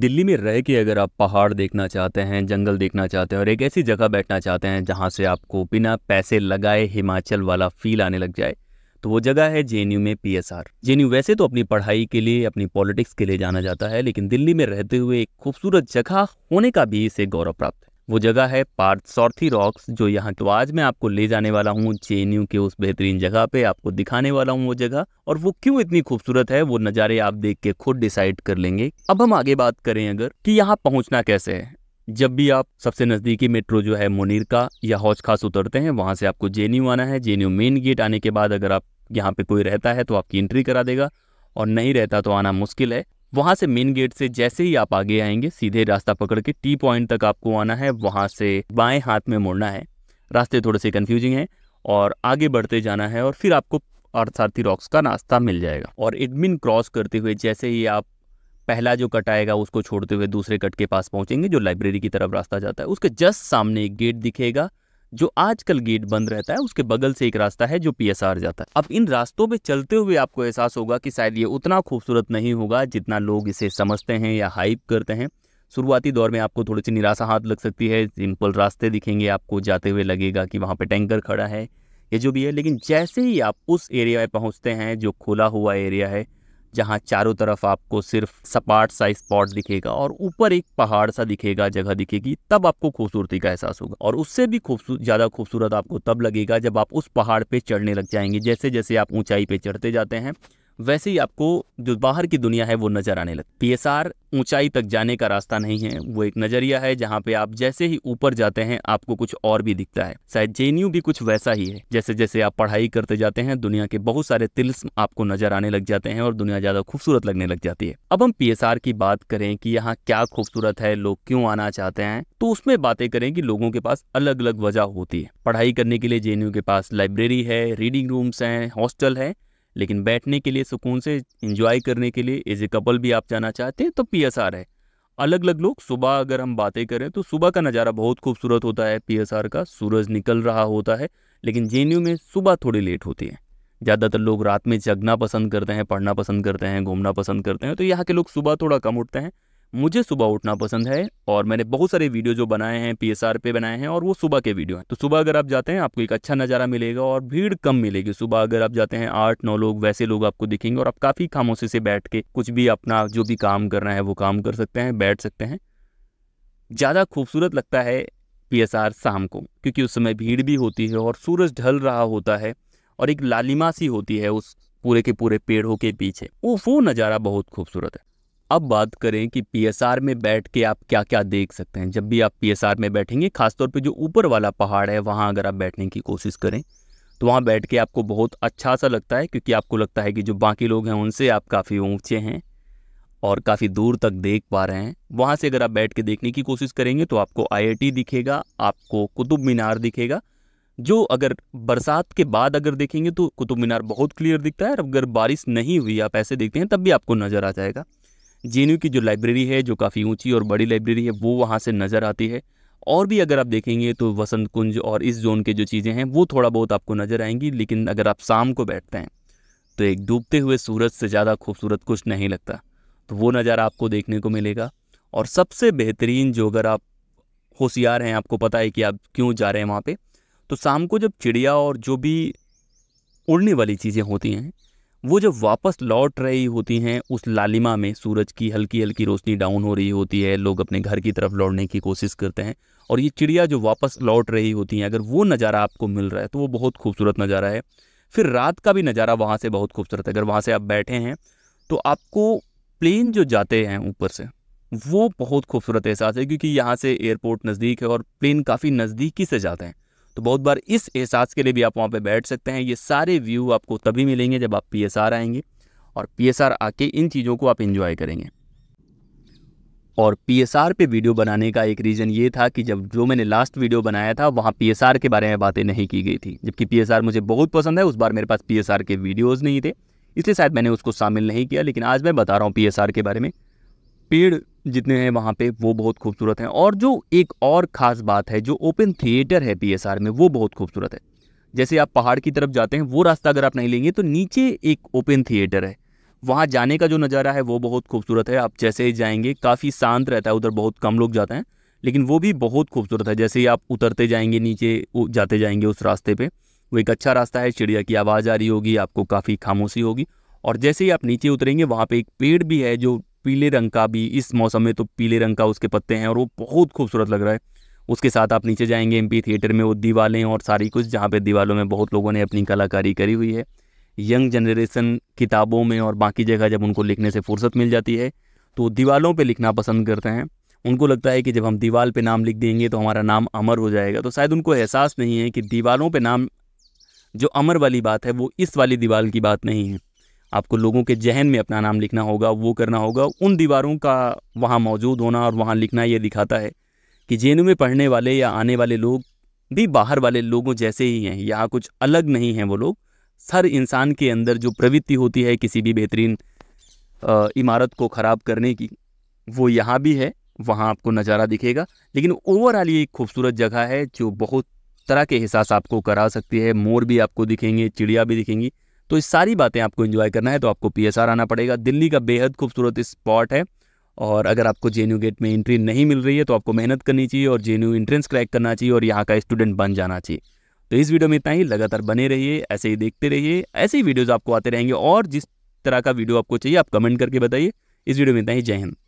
दिल्ली में रह के अगर आप पहाड़ देखना चाहते हैं जंगल देखना चाहते हैं और एक ऐसी जगह बैठना चाहते हैं जहाँ से आपको बिना पैसे लगाए हिमाचल वाला फील आने लग जाए तो वो जगह है जे में पी एस वैसे तो अपनी पढ़ाई के लिए अपनी पॉलिटिक्स के लिए जाना जाता है लेकिन दिल्ली में रहते हुए एक खूबसूरत जगह होने का भी इसे गौरव प्राप्त है वो जगह है पार्थ सॉर्थी रॉक्स जो यहाँ तो आज मैं आपको ले जाने वाला हूँ जे के उस बेहतरीन जगह पे आपको दिखाने वाला हूँ वो जगह और वो क्यों इतनी खूबसूरत है वो नज़ारे आप देख के खुद डिसाइड कर लेंगे अब हम आगे बात करें अगर कि यहाँ पहुँचना कैसे है जब भी आप सबसे नज़दीकी मेट्रो जो है मुनिर का या हौज खास उतरते हैं वहाँ से आपको जे आना है जे मेन गेट आने के बाद अगर आप यहाँ पे कोई रहता है तो आपकी एंट्री करा देगा और नहीं रहता तो आना मुश्किल है वहाँ से मेन गेट से जैसे ही आप आगे आएंगे सीधे रास्ता पकड़ के टी पॉइंट तक आपको आना है वहाँ से बाएं हाथ में मुड़ना है रास्ते थोड़े से कन्फ्यूजिंग हैं और आगे बढ़ते जाना है और फिर आपको अर्थार्थी रॉक्स का नाश्ता मिल जाएगा और एडमिन क्रॉस करते हुए जैसे ही आप पहला जो कट आएगा उसको छोड़ते हुए दूसरे कट के पास पहुंचेंगे जो लाइब्रेरी की तरफ रास्ता जाता है उसके जस्ट सामने एक गेट दिखेगा जो आजकल गेट बंद रहता है उसके बगल से एक रास्ता है जो पीएसआर जाता है अब इन रास्तों पे चलते हुए आपको एहसास होगा कि शायद ये उतना खूबसूरत नहीं होगा जितना लोग इसे समझते हैं या हाइप करते हैं शुरुआती दौर में आपको थोड़ी सी निराशा हाथ लग सकती है सिंपल रास्ते दिखेंगे आपको जाते हुए लगेगा कि वहाँ पर टैंकर खड़ा है ये जो भी है लेकिन जैसे ही आप उस एरिया में पहुँचते हैं जो खुला हुआ एरिया है जहाँ चारों तरफ आपको सिर्फ सपाट सा स्पॉट दिखेगा और ऊपर एक पहाड़ सा दिखेगा जगह दिखेगी तब आपको खूबसूरती का एहसास होगा और उससे भी खूबसूरत ज़्यादा खूबसूरत आपको तब लगेगा जब आप उस पहाड़ पे चढ़ने लग जाएंगे जैसे जैसे आप ऊंचाई पे चढ़ते जाते हैं वैसे ही आपको जो बाहर की दुनिया है वो नज़र आने लगती पी एस आर ऊंचाई तक जाने का रास्ता नहीं है वो एक नज़रिया है जहाँ पे आप जैसे ही ऊपर जाते हैं आपको कुछ और भी दिखता है शायद जे भी कुछ वैसा ही है जैसे जैसे आप पढ़ाई करते जाते हैं दुनिया के बहुत सारे तिल्स आपको नज़र आने लग जाते हैं और दुनिया ज़्यादा खूबसूरत लगने लग जाती है अब हम पी की बात करें कि यहाँ क्या खूबसूरत है लोग क्यों आना चाहते हैं तो उसमें बातें करें कि लोगों के पास अलग अलग वजह होती है पढ़ाई करने के लिए जे के पास लाइब्रेरी है रीडिंग रूम्स हैं हॉस्टल है लेकिन बैठने के लिए सुकून से इंजॉय करने के लिए एज ए कपल भी आप जाना चाहते हैं तो पी है अलग अलग लोग सुबह अगर हम बातें करें तो सुबह का नज़ारा बहुत खूबसूरत होता है पी का सूरज निकल रहा होता है लेकिन जे में सुबह थोड़ी लेट होती है ज़्यादातर लोग रात में जगना पसंद करते हैं पढ़ना पसंद करते हैं घूमना पसंद करते हैं तो यहाँ के लोग सुबह थोड़ा कम उठते हैं मुझे सुबह उठना पसंद है और मैंने बहुत सारे वीडियो जो बनाए हैं पी पे बनाए हैं और वो सुबह के वीडियो हैं तो सुबह अगर आप जाते हैं आपको एक अच्छा नज़ारा मिलेगा और भीड़ कम मिलेगी सुबह अगर आप जाते हैं आठ नौ लोग वैसे लोग आपको दिखेंगे और आप काफ़ी खामोशी से बैठ के कुछ भी अपना जो भी काम करना है वो काम कर सकते हैं बैठ सकते हैं ज़्यादा खूबसूरत लगता है पी शाम को क्योंकि उस समय भीड़ भी होती है और सूरज ढल रहा होता है और एक लालिमा सी होती है उस पूरे के पूरे पेड़ों के पीछे वो वो नज़ारा बहुत खूबसूरत है अब बात करें कि पीएसआर में बैठ के आप क्या क्या देख सकते हैं जब भी आप पीएसआर में बैठेंगे खासतौर पे जो ऊपर वाला पहाड़ है वहाँ अगर आप बैठने की कोशिश करें तो वहाँ बैठ के आपको बहुत अच्छा सा लगता है क्योंकि आपको लगता है कि जो बाकी लोग हैं उनसे आप काफ़ी ऊँचे हैं और काफ़ी दूर तक देख पा रहे हैं वहाँ से अगर आप बैठ के देखने की कोशिश करेंगे तो आपको आईआईटी दिखेगा आपको कुतुब मीनार दिखेगा जो अगर बरसात के बाद अगर देखेंगे तो कुतुब मीनार बहुत क्लियर दिखता है और अगर बारिश नहीं हुई आप ऐसे देखते हैं तब भी आपको नज़र आ जाएगा जे की जो लाइब्रेरी है जो काफ़ी ऊँची और बड़ी लाइब्रेरी है वो वहाँ से नज़र आती है और भी अगर आप देखेंगे तो वसंत कुंज और इस जोन के जो चीज़ें हैं वो थोड़ा बहुत आपको नज़र आएंगी लेकिन अगर आप शाम को बैठते हैं तो एक डूबते हुए सूरज से ज़्यादा खूबसूरत कुछ नहीं लगता तो वो नज़ारा आपको देखने को मिलेगा और सबसे बेहतरीन जो अगर आप होशियार हैं आपको पता है कि आप क्यों जा रहे हैं वहाँ पर तो शाम को जब चिड़िया और जो भी उड़ने वाली चीज़ें होती हैं वो जब वापस लौट रही होती हैं उस लालिमा में सूरज की हल्की हल्की रोशनी डाउन हो रही होती है लोग अपने घर की तरफ लौटने की कोशिश करते हैं और ये चिड़िया जो वापस लौट रही होती हैं अगर वो नज़ारा आपको मिल रहा है तो वो बहुत खूबसूरत नज़ारा है फिर रात का भी नज़ारा वहाँ से बहुत खूबसूरत है अगर वहाँ से आप बैठे हैं तो आपको प्लेन जो जाते हैं ऊपर से वो बहुत खूबसूरत एहसास है क्योंकि यहाँ से एयरपोर्ट नज़दीक है और प्लेन काफ़ी नज़दीकी से जाते हैं तो बहुत बार इस एहसास के लिए भी आप वहाँ पर बैठ सकते हैं ये सारे व्यू आपको तभी मिलेंगे जब आप पी आएंगे और पी आके इन चीज़ों को आप इन्जॉय करेंगे और पी पे वीडियो बनाने का एक रीज़न ये था कि जब जो मैंने लास्ट वीडियो बनाया था वहाँ पी के बारे में बातें नहीं की गई थी जबकि पी मुझे बहुत पसंद है उस बार मेरे पास पी के वीडियोज़ नहीं थे इसलिए शायद मैंने उसको शामिल नहीं किया लेकिन आज मैं बता रहा हूँ पी के बारे में पेड़ जितने हैं वहाँ पे वो बहुत खूबसूरत हैं और जो एक और ख़ास बात है जो ओपन थिएटर है पीएसआर में वो बहुत खूबसूरत है जैसे आप पहाड़ की तरफ जाते हैं वो रास्ता अगर आप नहीं लेंगे तो नीचे एक ओपन थिएटर है वहाँ जाने का जो नज़ारा है वो बहुत खूबसूरत है आप जैसे ही जाएंगे काफ़ी शांत रहता है उधर बहुत कम लोग जाते हैं लेकिन वो भी बहुत खूबसूरत है जैसे ही आप उतरते जाएंगे नीचे जाते जाएंगे उस रास्ते पर वो एक अच्छा रास्ता है चिड़िया की आवाज़ आ रही होगी आपको काफ़ी खामोशी होगी और जैसे ही आप नीचे उतरेंगे वहाँ पे एक पेड़ भी है जो पीले रंग का भी इस मौसम में तो पीले रंग का उसके पत्ते हैं और वो बहुत खूबसूरत लग रहा है उसके साथ आप नीचे जाएंगे एम थिएटर में वो दीवालें और सारी कुछ जहाँ पे दीवालों में बहुत लोगों ने अपनी कलाकारी करी हुई है यंग जनरेशन किताबों में और बाकी जगह जब उनको लिखने से फुर्सत मिल जाती है तो दीवालों पर लिखना पसंद करते हैं उनको लगता है कि जब हम दीवाल पे नाम लिख देंगे तो हमारा नाम अमर हो जाएगा तो शायद उनको एहसास नहीं है कि दीवारों पे नाम जो अमर वाली बात है वो इस वाली दीवाल की बात नहीं है आपको लोगों के जहन में अपना नाम लिखना होगा वो करना होगा उन दीवारों का वहाँ मौजूद होना और वहाँ लिखना ये दिखाता है कि जे में पढ़ने वाले या आने वाले लोग भी बाहर वाले लोगों जैसे ही हैं यहाँ कुछ अलग नहीं हैं वो लोग हर इंसान के अंदर जो प्रवृत्ति होती है किसी भी बेहतरीन इमारत को ख़राब करने की वो यहाँ भी है वहाँ आपको नज़ारा दिखेगा लेकिन ओवरऑल ये एक खूबसूरत जगह है जो बहुत तरह के एहसास आपको करा सकती है मोर भी आपको दिखेंगे चिड़िया भी दिखेंगी तो इस सारी बातें आपको इन्जॉय करना है तो आपको पी आना पड़ेगा दिल्ली का बेहद खूबसूरत स्पॉट है और अगर आपको जे गेट में एंट्री नहीं मिल रही है तो आपको मेहनत करनी चाहिए और जे एंट्रेंस क्रैक करना चाहिए और यहाँ का स्टूडेंट बन जाना चाहिए तो इस वीडियो में इतना ही लगातार बने रहिए ऐसे ही देखते रहिए ऐसे ही वीडियोज़ आपको आते रहेंगे और जिस तरह का वीडियो आपको चाहिए आप कमेंट करके बताइए इस वीडियो में इतना ही जय हिंद